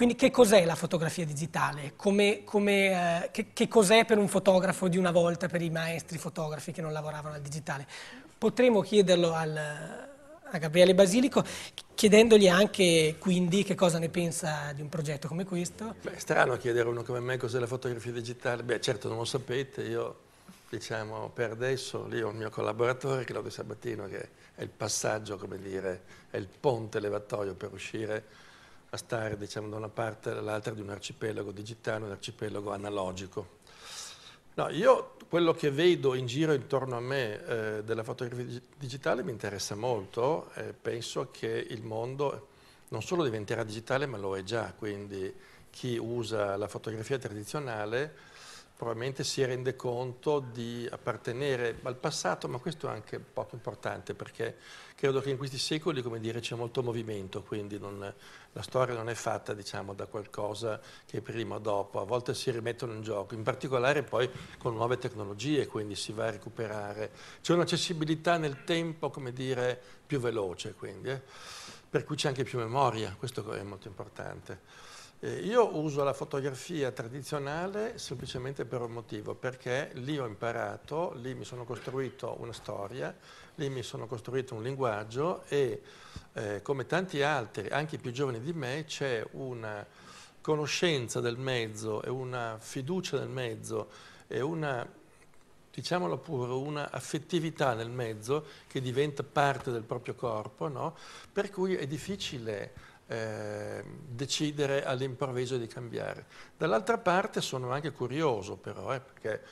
Quindi che cos'è la fotografia digitale? Come, come, eh, che, che cos'è per un fotografo di una volta, per i maestri fotografi che non lavoravano al digitale? Potremmo chiederlo al, a Gabriele Basilico, chiedendogli anche quindi che cosa ne pensa di un progetto come questo. Beh, è strano chiedere a uno come me cos'è la fotografia digitale. Beh, certo non lo sapete, io diciamo per adesso, lì ho il mio collaboratore Claudio Sabatino che è il passaggio, come dire, è il ponte levatoio per uscire a stare diciamo, da una parte e dall'altra di un arcipelago digitale, un arcipelago analogico. No, io quello che vedo in giro intorno a me eh, della fotografia digitale mi interessa molto, eh, penso che il mondo non solo diventerà digitale ma lo è già, quindi chi usa la fotografia tradizionale probabilmente si rende conto di appartenere al passato, ma questo è anche poco importante perché credo che in questi secoli c'è molto movimento, quindi non, la storia non è fatta diciamo, da qualcosa che prima o dopo, a volte si rimettono in gioco, in particolare poi con nuove tecnologie, quindi si va a recuperare. C'è un'accessibilità nel tempo dire, più veloce, quindi, eh? per cui c'è anche più memoria, questo è molto importante. Eh, io uso la fotografia tradizionale semplicemente per un motivo, perché lì ho imparato, lì mi sono costruito una storia, lì mi sono costruito un linguaggio e eh, come tanti altri, anche più giovani di me, c'è una conoscenza del mezzo e una fiducia nel mezzo e una, diciamolo pure, una affettività nel mezzo che diventa parte del proprio corpo, no? per cui è difficile Ehm, decidere all'improvviso di cambiare. Dall'altra parte sono anche curioso però, eh, perché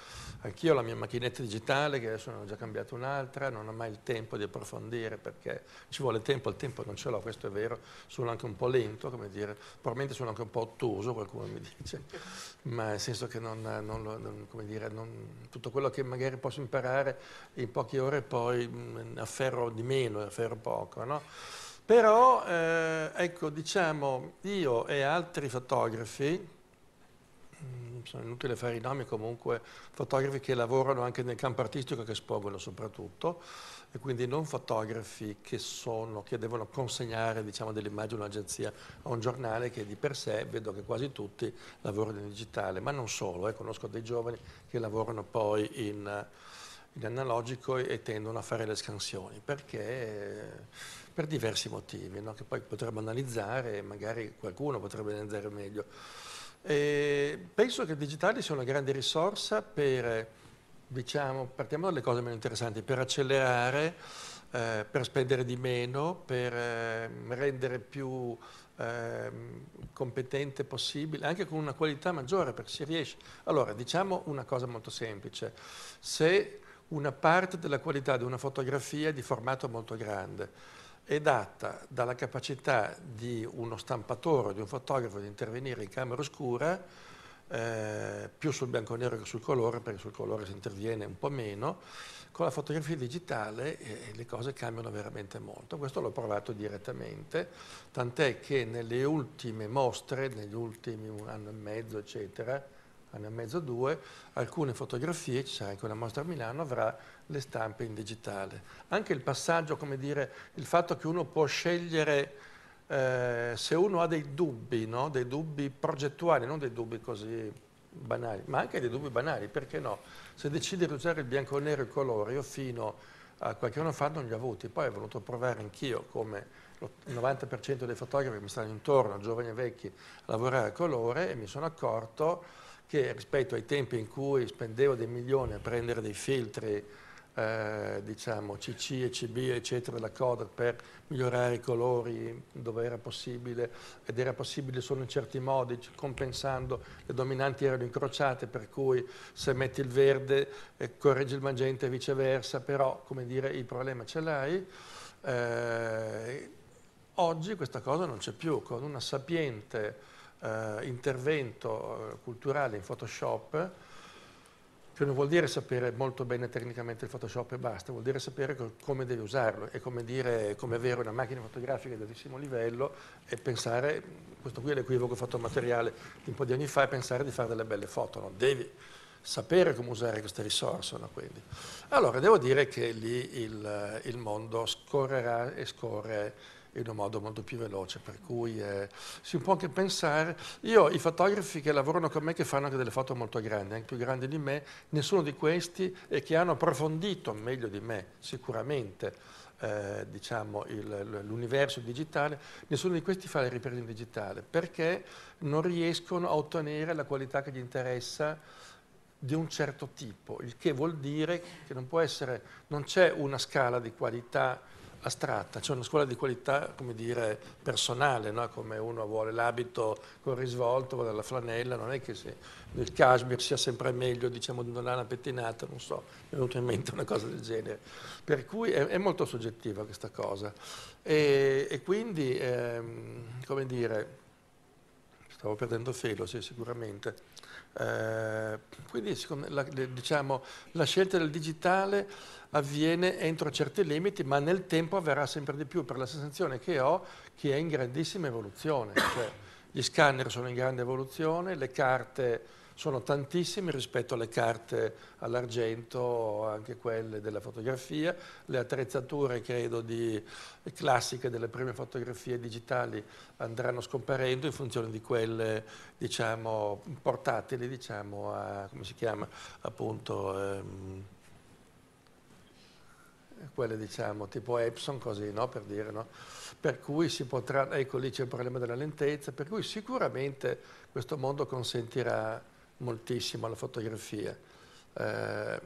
anch'io ho la mia macchinetta digitale, che adesso ne ho già cambiata un'altra, non ho mai il tempo di approfondire perché ci vuole tempo, il tempo non ce l'ho, questo è vero, sono anche un po' lento, come dire, probabilmente sono anche un po' ottuso, qualcuno mi dice, ma nel senso che non, non, non, come dire, non, tutto quello che magari posso imparare in poche ore poi mh, mm, afferro di meno, afferro poco. No? Però, eh, ecco, diciamo, io e altri fotografi, mm, sono inutile fare i nomi, comunque fotografi che lavorano anche nel campo artistico che espongono soprattutto, e quindi non fotografi che, sono, che devono consegnare diciamo, delle immagini a un'agenzia a un giornale che di per sé vedo che quasi tutti lavorano in digitale, ma non solo, eh, conosco dei giovani che lavorano poi in in analogico e tendono a fare le scansioni perché per diversi motivi no? che poi potremmo analizzare e magari qualcuno potrebbe analizzare meglio. E penso che il digitale sia una grande risorsa per, diciamo, partiamo dalle cose meno interessanti, per accelerare, eh, per spendere di meno, per eh, rendere più ehm, competente possibile, anche con una qualità maggiore perché si riesce. Allora, diciamo una cosa molto semplice, se una parte della qualità di una fotografia di formato molto grande è data dalla capacità di uno stampatore, di un fotografo di intervenire in camera oscura eh, più sul bianco e nero che sul colore, perché sul colore si interviene un po' meno, con la fotografia digitale eh, le cose cambiano veramente molto. Questo l'ho provato direttamente, tant'è che nelle ultime mostre, negli ultimi un anno e mezzo, eccetera, anni e mezzo, o due, alcune fotografie, ci sarà anche una mostra a Milano, avrà le stampe in digitale. Anche il passaggio, come dire, il fatto che uno può scegliere eh, se uno ha dei dubbi, no? dei dubbi progettuali, non dei dubbi così banali, ma anche dei dubbi banali, perché no? Se decide di usare il bianco, il nero e il colore, io fino a qualche anno fa non li ho avuti, poi ho voluto provare anch'io come il 90% dei fotografi che mi stanno intorno, giovani e vecchi, a lavorare a colore e mi sono accorto che rispetto ai tempi in cui spendevo dei milioni a prendere dei filtri, eh, diciamo CC e CB eccetera della Kodak per migliorare i colori dove era possibile ed era possibile solo in certi modi compensando le dominanti erano incrociate per cui se metti il verde eh, correggi il magenta e viceversa però come dire il problema ce l'hai eh, oggi questa cosa non c'è più con una sapiente eh, intervento eh, culturale in Photoshop, che non vuol dire sapere molto bene tecnicamente il Photoshop e basta, vuol dire sapere co come devi usarlo, è come dire come avere una macchina fotografica di altissimo livello e pensare, questo qui è l'equivoco fatto materiale di un po' di anni fa, e pensare di fare delle belle foto, non devi sapere come usare queste risorse. No? Allora, devo dire che lì il, il mondo scorrerà e scorre in un modo molto più veloce, per cui eh, si può anche pensare, io i fotografi che lavorano con me, che fanno anche delle foto molto grandi, anche più grandi di me, nessuno di questi e che hanno approfondito meglio di me sicuramente eh, diciamo l'universo digitale, nessuno di questi fa le riprese in digitale perché non riescono a ottenere la qualità che gli interessa di un certo tipo, il che vuol dire che non può essere, non c'è una scala di qualità astratta, cioè una scuola di qualità, come dire, personale, no? come uno vuole l'abito con risvolto, vuole la flanella, non è che se il cashmere sia sempre meglio, diciamo, di una pettinata, non so, mi è venuta in mente una cosa del genere. Per cui è, è molto soggettiva questa cosa. E, e quindi, ehm, come dire, stavo perdendo felo, sì, sicuramente. Eh, quindi la, diciamo, la scelta del digitale avviene entro certi limiti, ma nel tempo avverrà sempre di più per la sensazione che ho che è in grandissima evoluzione. Cioè, gli scanner sono in grande evoluzione, le carte sono tantissimi rispetto alle carte all'argento, anche quelle della fotografia, le attrezzature credo di, classiche delle prime fotografie digitali andranno scomparendo in funzione di quelle diciamo, portatili diciamo, a, come si chiama, appunto... Ehm, quelle diciamo tipo Epson così, no? per dire, no? Per cui si potrà, ecco lì c'è il problema della lentezza, per cui sicuramente questo mondo consentirà moltissimo alla fotografia. Eh,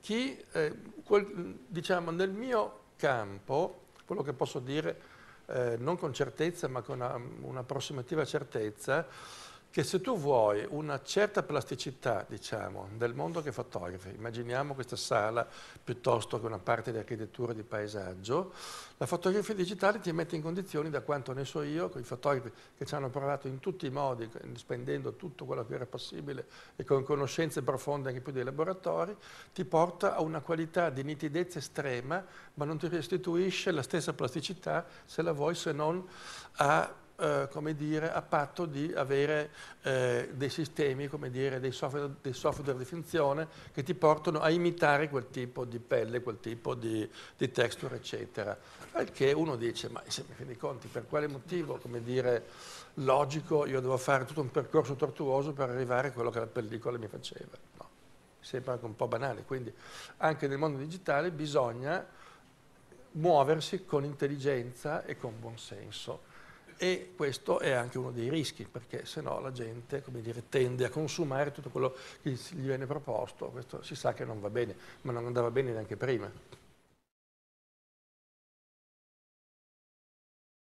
chi, eh, quel, diciamo, nel mio campo, quello che posso dire eh, non con certezza ma con una, una approssimativa certezza, che se tu vuoi una certa plasticità, diciamo, del mondo che fotografi, immaginiamo questa sala piuttosto che una parte di architettura di paesaggio, la fotografia digitale ti mette in condizioni, da quanto ne so io, con i fotografi che ci hanno provato in tutti i modi, spendendo tutto quello che era possibile e con conoscenze profonde anche più dei laboratori, ti porta a una qualità di nitidezza estrema, ma non ti restituisce la stessa plasticità, se la vuoi, se non a eh, come dire, a patto di avere eh, dei sistemi, come dire, dei software, dei software, di finzione che ti portano a imitare quel tipo di pelle, quel tipo di, di texture, eccetera. Perché uno dice, ma se mi fini conti, per quale motivo, come dire, logico io devo fare tutto un percorso tortuoso per arrivare a quello che la pellicola mi faceva? No. Sembra anche un po' banale, quindi anche nel mondo digitale bisogna muoversi con intelligenza e con buon senso e questo è anche uno dei rischi, perché se no la gente dire, tende a consumare tutto quello che gli viene proposto, questo si sa che non va bene, ma non andava bene neanche prima.